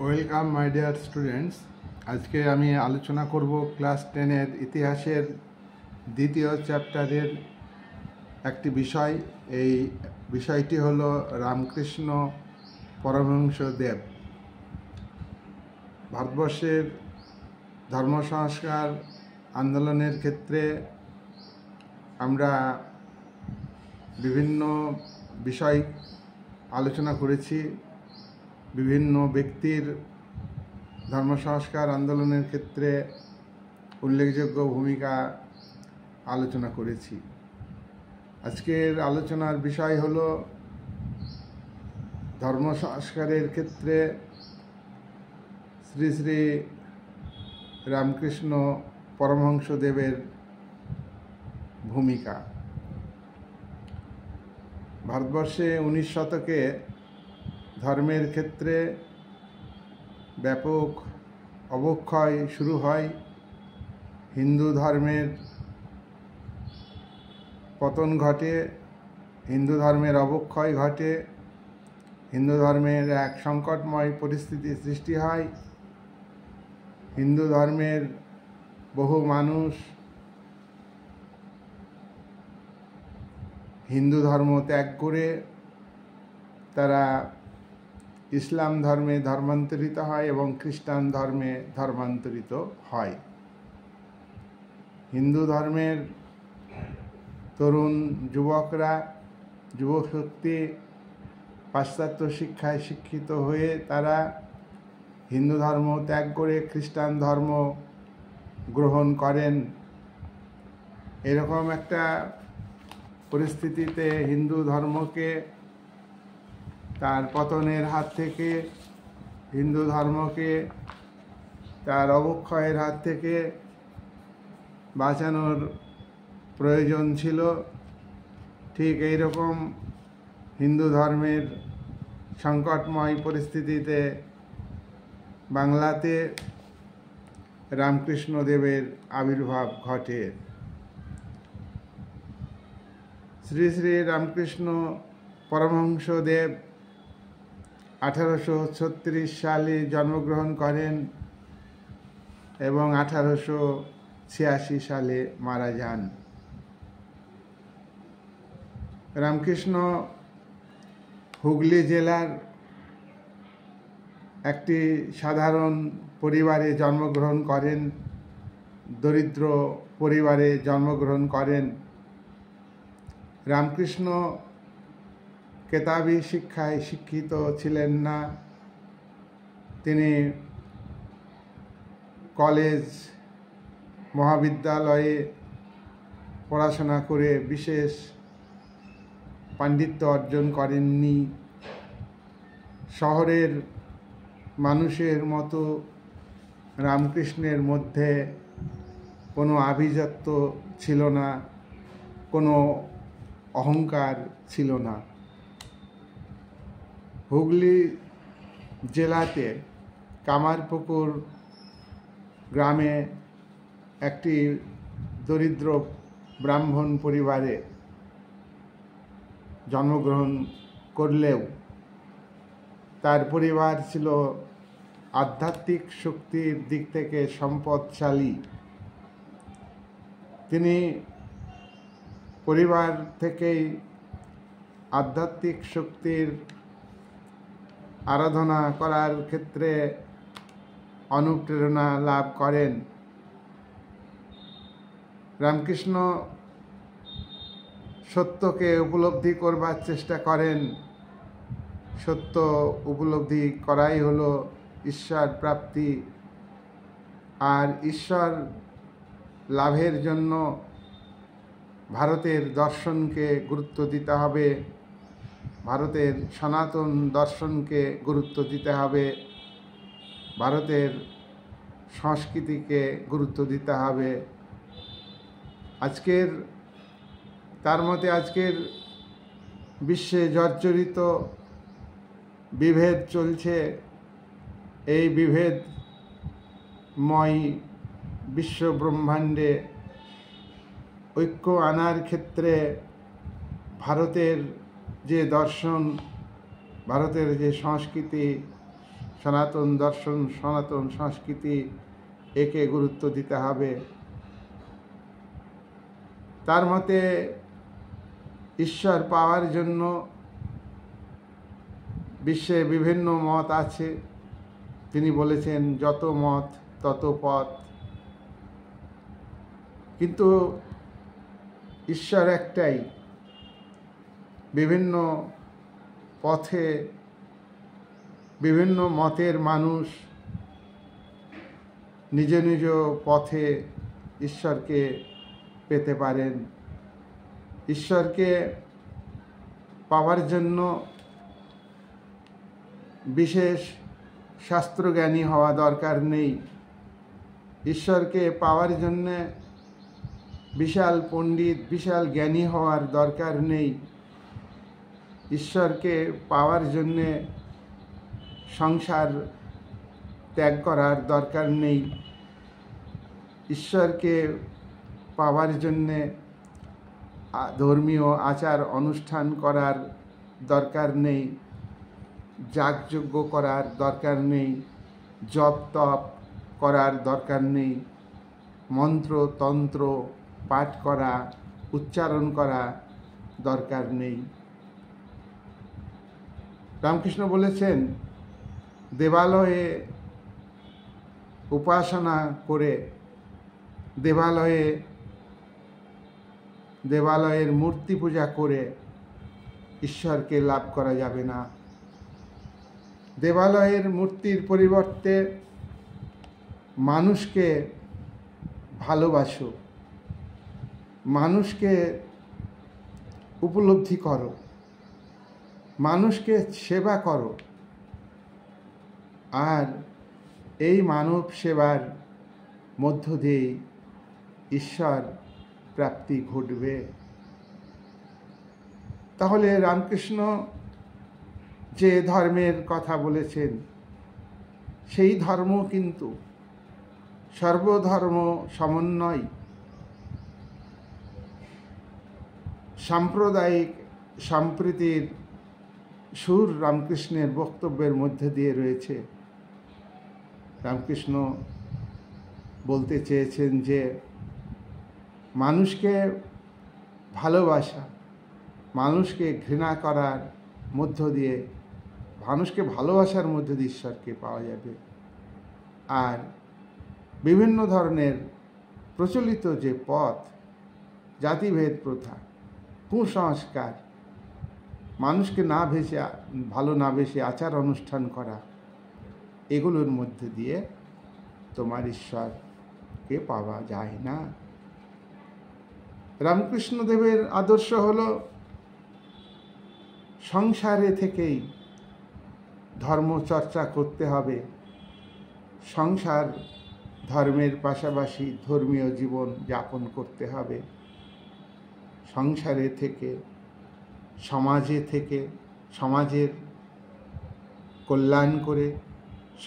welcome my dear students আজকে আমি আলোচনা করব ক্লাস টেনের ইতিহাসের দ্বিতীয় চ্যাপ্টারের একটি বিষয় এই বিষয়টি হলো রামকৃষ্ণ পরমহংস দেব ভারতবর্ষের ধর্ম সংস্কার আন্দোলনের ক্ষেত্রে আমরা বিভিন্ন বিষয় আলোচনা করেছি বিভিন্ন ব্যক্তির ধর্ম সংস্কার আন্দোলনের ক্ষেত্রে উল্লেখযোগ্য ভূমিকা আলোচনা করেছি আজকের আলোচনার বিষয় হল ধর্ম সংস্কারের ক্ষেত্রে শ্রী শ্রী রামকৃষ্ণ পরমহংসদেবের ভূমিকা ভারতবর্ষে উনিশ শতকে ধর্মের ক্ষেত্রে ব্যাপক অবক্ষয় শুরু হয় হিন্দু ধর্মের পতন ঘটে হিন্দু ধর্মের অবক্ষয় ঘটে হিন্দু ধর্মের এক সংকটময় পরিস্থিতি সৃষ্টি হয় হিন্দু ধর্মের বহু মানুষ হিন্দু ধর্ম ত্যাগ করে তারা ইসলাম ধর্মে ধর্মান্তরিত হয় এবং খ্রিস্টান ধর্মে ধর্মান্তরিত হয় হিন্দু ধর্মের তরুণ যুবকরা যুবশক্তি পাশ্চাত্য শিক্ষায় শিক্ষিত হয়ে তারা হিন্দু ধর্ম ত্যাগ করে খ্রিস্টান ধর্ম গ্রহণ করেন এরকম একটা পরিস্থিতিতে হিন্দু ধর্মকে তার পতনের হাত থেকে হিন্দু ধর্মকে তার অবক্ষয়ের হাত থেকে বাঁচানোর প্রয়োজন ছিল ঠিক এই রকম হিন্দু ধর্মের সংকটময় পরিস্থিতিতে বাংলাতে রামকৃষ্ণ দেবের আবির্ভাব ঘটে শ্রী শ্রী রামকৃষ্ণ পরমহংস দেব আঠারোশো ছত্রিশ সালে জন্মগ্রহণ করেন এবং আঠারোশো ছিয়াশি সালে মারা যান রামকৃষ্ণ হুগলি জেলার একটি সাধারণ পরিবারে জন্মগ্রহণ করেন দরিদ্র পরিবারে জন্মগ্রহণ করেন রামকৃষ্ণ কেতাবি শিক্ষায় শিক্ষিত ছিলেন না তিনি কলেজ মহাবিদ্যালয়ে পড়াশোনা করে বিশেষ পাণ্ডিত্য অর্জন করেননি শহরের মানুষের মতো রামকৃষ্ণের মধ্যে কোনো আভিজাত্য ছিল না কোনো অহংকার ছিল না হুগলি জেলাতে কামারপুকুর গ্রামে একটি দরিদ্র ব্রাহ্মণ পরিবারে জন্মগ্রহণ করলেও তার পরিবার ছিল আধ্যাত্মিক শক্তির দিক থেকে সম্পদশালী তিনি পরিবার থেকেই আধ্যাত্মিক শক্তির আরাধনা করার ক্ষেত্রে অনুপ্রেরণা লাভ করেন রামকৃষ্ণ সত্যকে উপলব্ধি করবার চেষ্টা করেন সত্য উপলব্ধি করাই হল ঈশ্বর প্রাপ্তি আর ঈশ্বর লাভের জন্য ভারতের দর্শনকে গুরুত্ব দিতে হবে ভারতের সনাতন দর্শনকে গুরুত্ব দিতে হবে ভারতের সংস্কৃতিকে গুরুত্ব দিতে হবে আজকের তার মতে আজকের বিশ্বে জর্জরিত বিভেদ চলছে এই বিভেদময় বিশ্ব ব্রহ্মাণ্ডে ঐক্য আনার ক্ষেত্রে ভারতের যে দর্শন ভারতের যে সংস্কৃতি সনাতন দর্শন সনাতন সংস্কৃতি একে গুরুত্ব দিতে হবে তার মতে ঈশ্বর পাওয়ার জন্য বিশ্বে বিভিন্ন মত আছে তিনি বলেছেন যত মত তত পথ কিন্তু ঈশ্বর একটাই বিভিন্ন পথে বিভিন্ন মতের মানুষ নিজ নিজ পথে ঈশ্বরকে পেতে পারেন ঈশ্বরকে পাওয়ার জন্য বিশেষ শাস্ত্রজ্ঞানী হওয়া দরকার নেই ঈশ্বরকে পাওয়ার জন্যে বিশাল পণ্ডিত বিশাল জ্ঞানী হওয়ার দরকার নেই ঈশ্বরকে পাওয়ার জন্যে সংসার ত্যাগ করার দরকার নেই ঈশ্বরকে পাওয়ার জন্যে ধর্মীয় আচার অনুষ্ঠান করার দরকার নেই যাগযজ্ঞ করার দরকার নেই জপ তপ করার দরকার নেই মন্ত্র তন্ত্র পাঠ করা উচ্চারণ করা দরকার নেই রামকৃষ্ণ বলেছেন দেবালয়ে উপাসনা করে দেবালয়ে দেবালয়ের মূর্তি পূজা করে ঈশ্বরকে লাভ করা যাবে না দেবালয়ের মূর্তির পরিবর্তে মানুষকে ভালোবাসো মানুষকে উপলব্ধি করো মানুষকে সেবা করো আর এই মানব সেবার মধ্য দিয়ে ঈশ্বর প্রাপ্তি ঘটবে তাহলে রামকৃষ্ণ যে ধর্মের কথা বলেছেন সেই ধর্ম কিন্তু সর্বধর্ম সমন্বয় সাম্প্রদায়িক সম্প্রীতির সুর রামকৃষ্ণের বক্তব্যের মধ্যে দিয়ে রয়েছে রামকৃষ্ণ বলতে চেয়েছেন যে মানুষকে ভালোবাসা মানুষকে ঘৃণা করার মধ্য দিয়ে মানুষকে ভালোবাসার মধ্যে দিয়ে ঈশ্বরকে পাওয়া যাবে আর বিভিন্ন ধরনের প্রচলিত যে পথ জাতিভেদ প্রথা কুসংস্কার মানুষকে না ভেসে ভালো না ভেসে আচার অনুষ্ঠান করা এগুলোর মধ্যে দিয়ে তোমার ঈশ্বরকে পাওয়া যায় না রামকৃষ্ণদেবের আদর্শ হল সংসারে থেকেই ধর্মচর্চা করতে হবে সংসার ধর্মের পাশাপাশি ধর্মীয় জীবন যাপন করতে হবে সংসারে থেকে সমাজে থেকে সমাজের কল্যাণ করে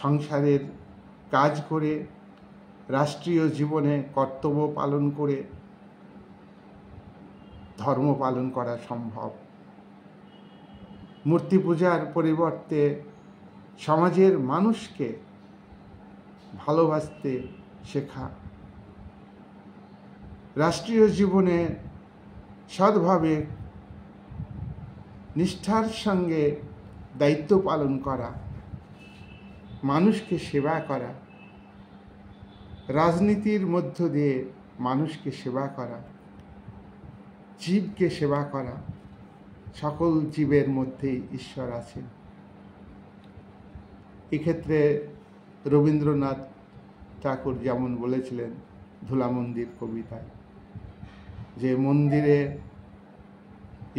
সংসারের কাজ করে রাষ্ট্রীয় জীবনে কর্তব্য পালন করে ধর্ম পালন করা সম্ভব মূর্তি পূজার পরিবর্তে সমাজের মানুষকে ভালোবাসতে শেখা রাষ্ট্রীয় জীবনে সৎভাবে নিষ্ঠার সঙ্গে দায়িত্ব পালন করা মানুষকে সেবা করা রাজনীতির মধ্য দিয়ে মানুষকে সেবা করা জীবকে সেবা করা সকল জীবের মধ্যেই ঈশ্বর আছেন এক্ষেত্রে রবীন্দ্রনাথ ঠাকুর যেমন বলেছিলেন ধুলা মন্দির কবিতায় যে মন্দিরে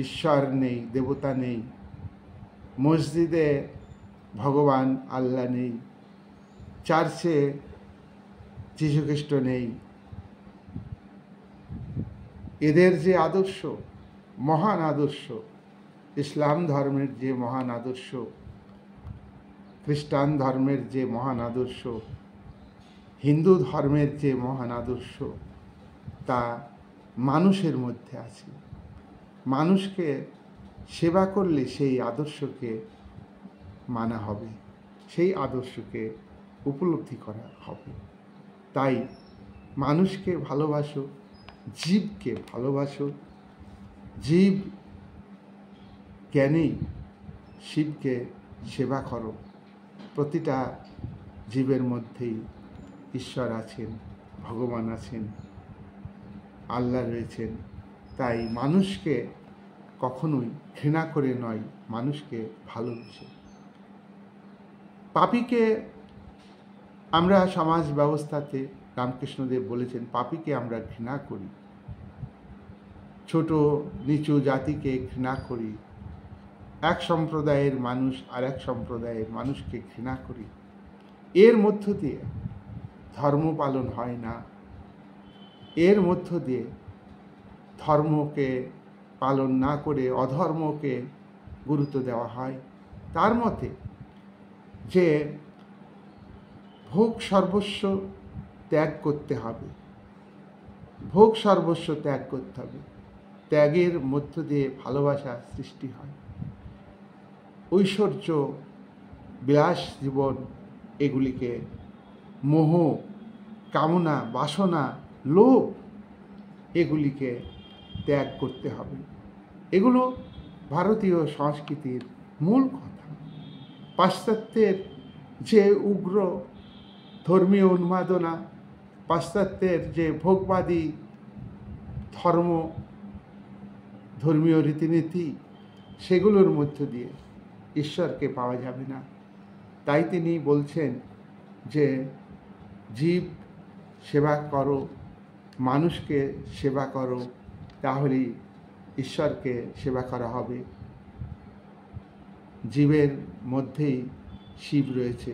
ঈশ্বর নেই দেবতা নেই মসজিদে ভগবান আল্লাহ নেই চার্চে যীশুখ্রিস্ট নেই এদের যে আদর্শ মহান আদর্শ ইসলাম ধর্মের যে মহান আদর্শ খ্রিস্টান ধর্মের যে মহান আদর্শ হিন্দু ধর্মের যে মহান আদর্শ তা মানুষের মধ্যে আছে মানুষকে সেবা করলে সেই আদর্শকে মানা হবে সেই আদর্শকে উপলব্ধি করা হবে তাই মানুষকে ভালোবাসো জীবকে ভালোবাসো জীব জ্ঞানী শিবকে সেবা করো প্রতিটা জীবের মধ্যেই ঈশ্বর আছেন ভগবান আছেন আল্লাহ রয়েছেন তাই মানুষকে কখনোই ঘৃণা করে নয় মানুষকে ভালোবেসে পাপিকে আমরা সমাজ ব্যবস্থাতে রামকৃষ্ণদেব বলেছেন পাপিকে আমরা ঘৃণা করি ছোট নিচু জাতিকে ঘৃণা করি এক সম্প্রদায়ের মানুষ আর এক সম্প্রদায়ের মানুষকে ঘৃণা করি এর মধ্য দিয়ে ধর্ম পালন হয় না এর মধ্য দিয়ে ধর্মকে পালন না করে অধর্মকে গুরুত্ব দেওয়া হয় তার মতে যে ভোগ সর্বস্ব ত্যাগ করতে হবে ভোগ সর্বস্ব ত্যাগ করতে হবে ত্যাগের মধ্য দিয়ে ভালোবাসা সৃষ্টি হয় ঐশ্বর্য বিলাস জীবন এগুলিকে মোহ কামনা বাসনা লোভ এগুলিকে ত্যাগ করতে হবে এগুলো ভারতীয় সংস্কৃতির মূল কথা পাশ্চাত্যের যে উগ্র ধর্মীয় উন্মাদনা পাশ্চাত্যের যে ভোগবাদী ধর্ম ধর্মীয় রীতিনীতি সেগুলোর মধ্য দিয়ে ঈশ্বরকে পাওয়া যাবে না তাই তিনি বলছেন যে জীব সেবা করো মানুষকে সেবা করো তাহলেই ঈশ্বরকে সেবা করা হবে জীবের মধ্যেই শিব রয়েছে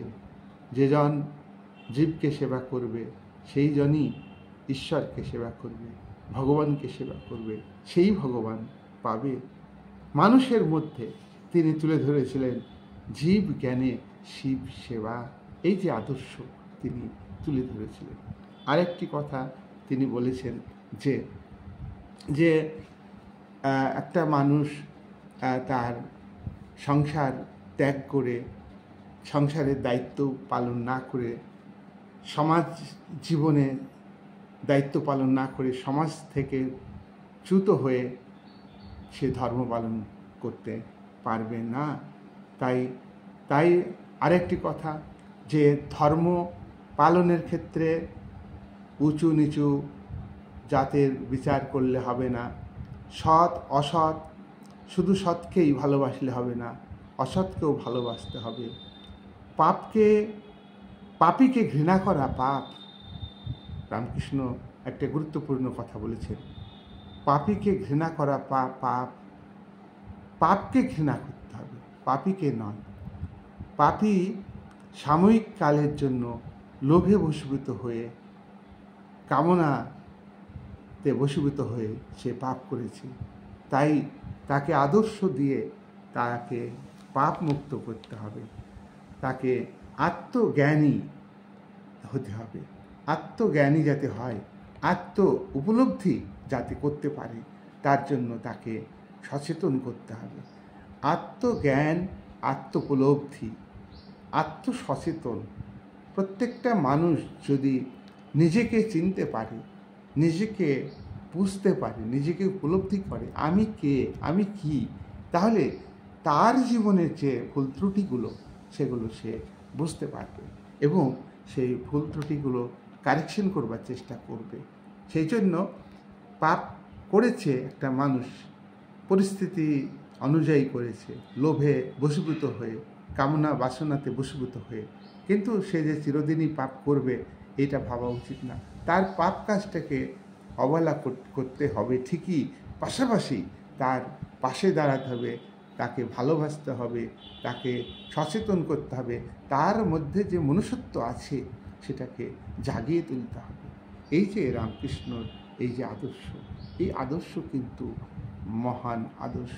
যেজন জীবকে সেবা করবে সেই জনই ঈশ্বরকে সেবা করবে ভগবানকে সেবা করবে সেই ভগবান পাবে মানুষের মধ্যে তিনি তুলে ধরেছিলেন জীব জ্ঞানে শিব সেবা এই যে আদর্শ তিনি তুলে ধরেছিলেন আরেকটি কথা তিনি বলেছেন যে যে একটা মানুষ তার সংসার ত্যাগ করে সংসারের দায়িত্ব পালন না করে সমাজ জীবনে দায়িত্ব পালন না করে সমাজ থেকে চ্যুত হয়ে সে ধর্ম পালন করতে পারবে না তাই তাই আরেকটি কথা যে ধর্ম পালনের ক্ষেত্রে উঁচু নিচু জাতের বিচার করলে হবে না সৎ অসৎ শুধু সৎকেই ভালোবাসলে হবে না অসৎকেও ভালোবাসতে হবে পাপকে পাপিকে ঘৃণা করা পাপ রামকৃষ্ণ একটা গুরুত্বপূর্ণ কথা বলেছেন পাপিকে ঘৃণা করা পা পাপ পাপকে ঘৃণা করতে হবে পাপিকে নয় পাপি সাময়িক কালের জন্য লোভে ভূষভূত হয়ে কামনা তে বসীভূত হয়ে সে পাপ করেছে তাই তাকে আদর্শ দিয়ে তাকে পাপ মুক্ত করতে হবে তাকে আত্মজ্ঞানী হতে হবে আত্মজ্ঞানী যাতে হয় আত্ম উপলব্ধি যাতে করতে পারে তার জন্য তাকে সচেতন করতে হবে আত্মজ্ঞান আত্মপলব্ধি আত্মসচেতন প্রত্যেকটা মানুষ যদি নিজেকে চিনতে পারে নিজেকে বুঝতে পারে নিজেকে উপলব্ধি করে আমি কে আমি কি তাহলে তার জীবনের যে ভুল ত্রুটিগুলো সেগুলো সে বুঝতে পারবে এবং সেই ভুল ত্রুটিগুলো কারেকশন করবার চেষ্টা করবে সেই জন্য পাপ করেছে একটা মানুষ পরিস্থিতি অনুযায়ী করেছে লোভে বসীভূত হয়ে কামনা বাসনাতে বসীভূত হয়ে কিন্তু সে যে চিরদিনই পাপ করবে এটা ভাবা উচিত না তার পাপ কাজটাকে অবহেলা করতে হবে ঠিকই পাশাপাশি তার পাশে দাঁড়াতে হবে তাকে ভালোবাসতে হবে তাকে সচেতন করতে হবে তার মধ্যে যে মনুষ্যত্ব আছে সেটাকে জাগিয়ে তুলতে হবে এই যে রামকৃষ্ণর এই যে আদর্শ এই আদর্শ কিন্তু মহান আদর্শ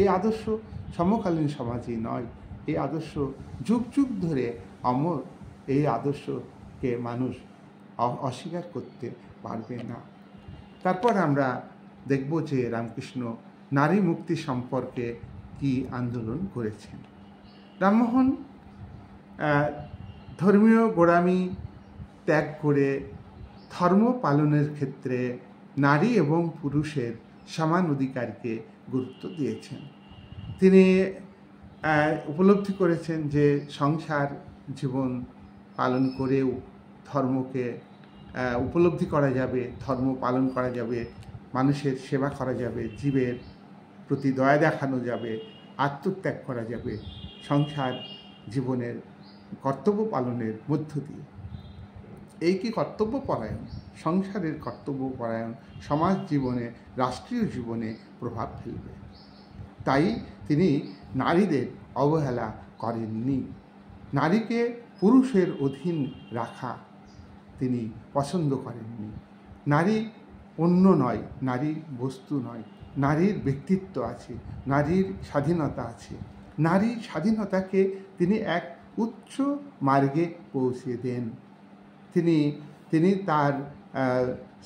এই আদর্শ সমকালীন সমাজে নয় এই আদর্শ যুগ যুগ ধরে অমর এই আদর্শ কে মানুষ অস্বীকার করতে পারবে না তারপর আমরা দেখব যে রামকৃষ্ণ নারী মুক্তি সম্পর্কে কি আন্দোলন করেছেন রামমোহন ধর্মীয় গোড়ামি ত্যাগ করে ধর্ম পালনের ক্ষেত্রে নারী এবং পুরুষের সমান অধিকারকে গুরুত্ব দিয়েছেন তিনি উপলব্ধি করেছেন যে সংসার জীবন পালন করেও ধর্মকে উপলব্ধি করা যাবে ধর্ম পালন করা যাবে মানুষের সেবা করা যাবে জীবের প্রতি দয়া দেখানো যাবে আত্মত্যাগ করা যাবে সংসার জীবনের কর্তব্য পালনের মধ্য দিয়ে এই কি কর্তব্যপরায়ণ সংসারের কর্তব্যপরায়ণ সমাজ জীবনে রাষ্ট্রীয় জীবনে প্রভাব ফেলবে তাই তিনি নারীদের অবহেলা করেননি নারীকে পুরুষের অধীন রাখা তিনি পছন্দ করেননি নারী অন্য নয় নারী বস্তু নয় নারীর ব্যক্তিত্ব আছে নারীর স্বাধীনতা আছে নারী স্বাধীনতাকে তিনি এক উচ্চ মার্গে পৌঁছে দেন তিনি তিনি তার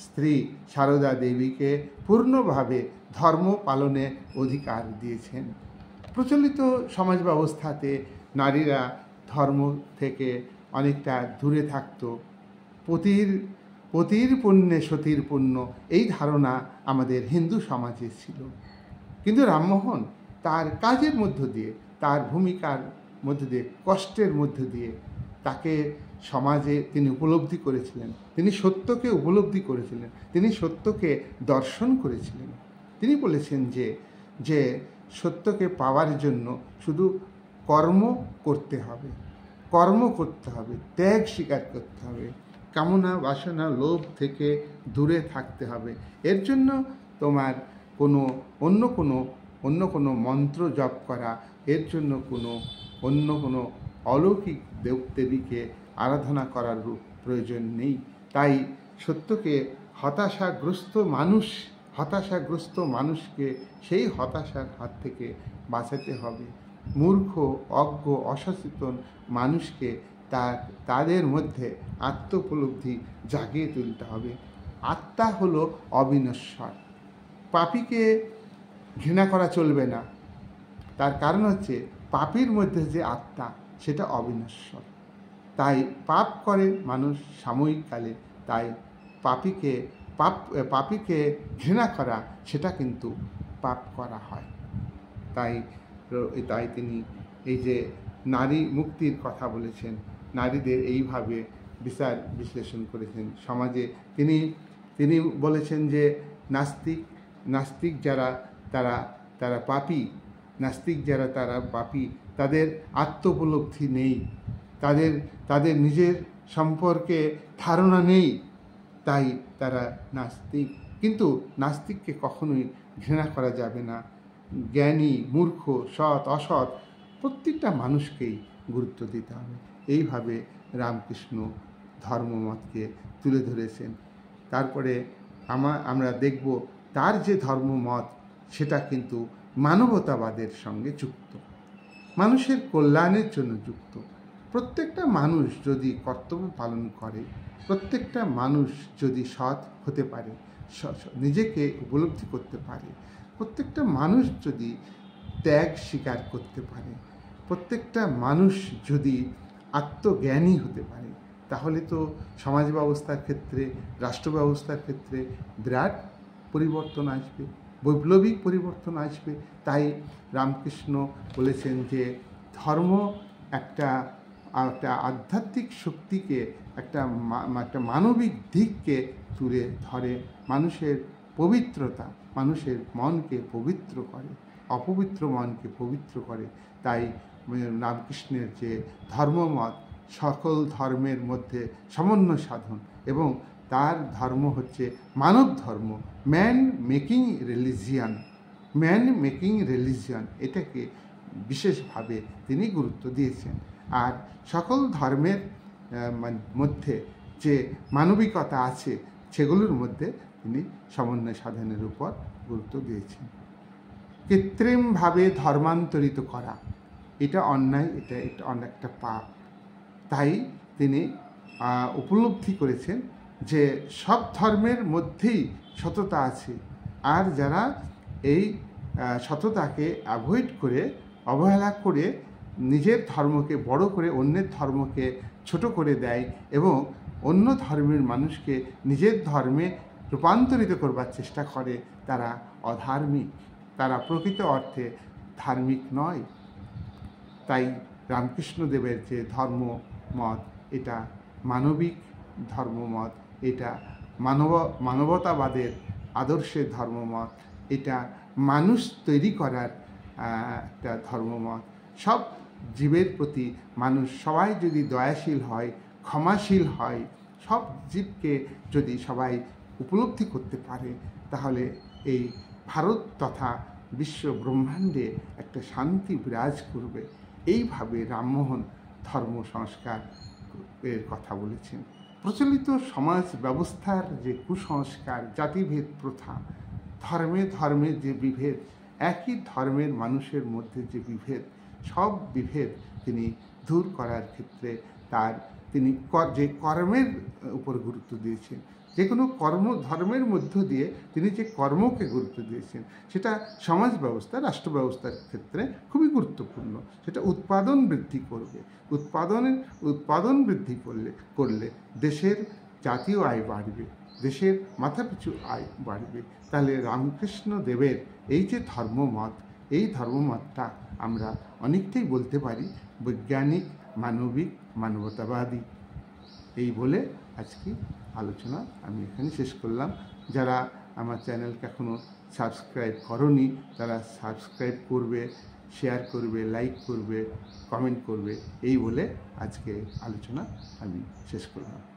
স্ত্রী সারদা দেবীকে পূর্ণভাবে ধর্ম পালনে অধিকার দিয়েছেন প্রচলিত সমাজ ব্যবস্থাতে নারীরা ধর্ম থেকে অনেকটা দূরে থাকত পতির পতির পুণ্যে সতীর পুণ্য এই ধারণা আমাদের হিন্দু সমাজে ছিল কিন্তু রামমোহন তার কাজের মধ্য দিয়ে তার ভূমিকার মধ্য দিয়ে কষ্টের মধ্য দিয়ে তাকে সমাজে তিনি উপলব্ধি করেছিলেন তিনি সত্যকে উপলব্ধি করেছিলেন তিনি সত্যকে দর্শন করেছিলেন তিনি বলেছেন যে যে সত্যকে পাওয়ার জন্য শুধু কর্ম করতে হবে কর্ম করতে হবে ত্যাগ স্বীকার করতে হবে কামনা বাসনা লোভ থেকে দূরে থাকতে হবে এর জন্য তোমার কোনো অন্য কোনো অন্য কোনো মন্ত্র জপ করা এর জন্য কোনো অন্য কোনো অলৌকিক দেবদেবীকে আরাধনা করার প্রয়োজন নেই তাই সত্যকে হতাশাগ্রস্ত মানুষ হতাশাগ্রস্ত মানুষকে সেই হতাশার হাত থেকে বাঁচাতে হবে মূর্খ অজ্ঞ অসচেতন মানুষকে তার তাদের মধ্যে আত্মোপলব্ধি জাগিয়ে তুলতে হবে আত্মা হলো অবিনশ্বর পাপিকে ঘৃণা করা চলবে না তার কারণ হচ্ছে পাপির মধ্যে যে আত্মা সেটা অবিনশ্বর তাই পাপ করে মানুষ সাময়িককালে তাই পাপিকে পাপ পাপিকে ঘৃণা করা সেটা কিন্তু পাপ করা হয় তাই তাই তিনি এই যে নারী মুক্তির কথা বলেছেন নারীদের এইভাবে বিচার বিশ্লেষণ করেছেন সমাজে তিনি তিনি বলেছেন যে নাস্তিক নাস্তিক যারা তারা তারা পাপি নাস্তিক যারা তারা পাপি তাদের আত্মপলব্ধি নেই তাদের তাদের নিজের সম্পর্কে ধারণা নেই তাই তারা নাস্তিক কিন্তু নাস্তিককে কখনোই ঘৃণা করা যাবে না জ্ঞানী মূর্খ সৎ অসৎ প্রত্যেকটা মানুষকেই গুরুত্ব দিতে হবে এইভাবে রামকৃষ্ণ ধর্মমতকে তুলে ধরেছেন তারপরে আমা আমরা দেখব তার যে ধর্মমত সেটা কিন্তু মানবতাবাদের সঙ্গে যুক্ত মানুষের কল্যাণের জন্য যুক্ত প্রত্যেকটা মানুষ যদি কর্তব্য পালন করে প্রত্যেকটা মানুষ যদি সৎ হতে পারে নিজেকে উপলব্ধি করতে পারে প্রত্যেকটা মানুষ যদি ত্যাগ স্বীকার করতে পারে প্রত্যেকটা মানুষ যদি আত্মজ্ঞানী হতে পারে তাহলে তো সমাজ ব্যবস্থার ক্ষেত্রে রাষ্ট্র ব্যবস্থার ক্ষেত্রে বিরাট পরিবর্তন আসবে বৈপ্লবিক পরিবর্তন আসবে তাই রামকৃষ্ণ বলেছেন যে ধর্ম একটা একটা আধ্যাত্মিক শক্তিকে একটা একটা মানবিক দিককে তুলে ধরে মানুষের পবিত্রতা মানুষের মনকে পবিত্র করে অপবিত্র মনকে পবিত্র করে তাই রামকৃষ্ণের যে ধর্মমত সকল ধর্মের মধ্যে সমন্বয় সাধন এবং তার ধর্ম হচ্ছে মানব ধর্ম man making religion man making religion এটাকে বিশেষভাবে তিনি গুরুত্ব দিয়েছেন আর সকল ধর্মের মধ্যে যে মানবিকতা আছে সেগুলোর মধ্যে তিনি সমন্বয় সাধনের উপর গুরুত্ব দিয়েছেন কৃত্রিমভাবে ধর্মান্তরিত করা এটা অন্যায় এটা এটা অনেকটা পাপ তাই তিনি উপলব্ধি করেছেন যে সব ধর্মের মধ্যেই সততা আছে আর যারা এই সততাকে অ্যাভয়েড করে অবহেলা করে নিজের ধর্মকে বড় করে অন্যের ধর্মকে ছোট করে দেয় এবং অন্য ধর্মের মানুষকে নিজের ধর্মে রূপান্তরিত করবার চেষ্টা করে তারা অধার্মিক তারা প্রকৃত অর্থে ধার্মিক নয় তাই রামকৃষ্ণদেবের যে ধর্ম মত এটা মানবিক ধর্মমত এটা মানব মানবতাবাদের আদর্শের ধর্মমত এটা মানুষ তৈরি করার একটা ধর্মমত সব জীবের প্রতি মানুষ সবাই যদি দয়াশীল হয় ক্ষমাশীল হয় সব জীবকে যদি সবাই উপলব্ধি করতে পারে তাহলে এই ভারত তথা বিশ্ব ব্রহ্মাণ্ডে একটা শান্তি বিরাজ করবে এইভাবে রামমোহন ধর্ম সংস্কার এর কথা বলেছেন প্রচলিত সমাজ ব্যবস্থার যে কুসংস্কার জাতিভেদ প্রথা ধর্মে ধর্মে যে বিভেদ একই ধর্মের মানুষের মধ্যে যে বিভেদ সব বিভেদ তিনি দূর করার ক্ষেত্রে তার তিনি যে কর্মের উপর গুরুত্ব দিয়েছেন যে কোনো কর্ম ধর্মের মধ্য দিয়ে তিনি যে কর্মকে গুরুত্ব দিয়েছেন সেটা সমাজ ব্যবস্থা রাষ্ট্র ব্যবস্থার ক্ষেত্রে খুবই গুরুত্বপূর্ণ সেটা উৎপাদন বৃদ্ধি করবে উৎপাদনের উৎপাদন বৃদ্ধি করলে করলে দেশের জাতীয় আয় বাড়বে দেশের মাথাপিছু আয় বাড়বে তাহলে রামকৃষ্ণ দেবের এই যে ধর্মমত এই ধর্মমতটা আমরা অনেকটাই বলতে পারি বৈজ্ঞানিক মানবিক মানবতাবাদী এই বলে আজকে আলোচনা আমি এখানে শেষ করলাম যারা আমার চ্যানেলকে এখনও সাবস্ক্রাইব করি তারা সাবস্ক্রাইব করবে শেয়ার করবে লাইক করবে কমেন্ট করবে এই বলে আজকে আলোচনা আমি শেষ করলাম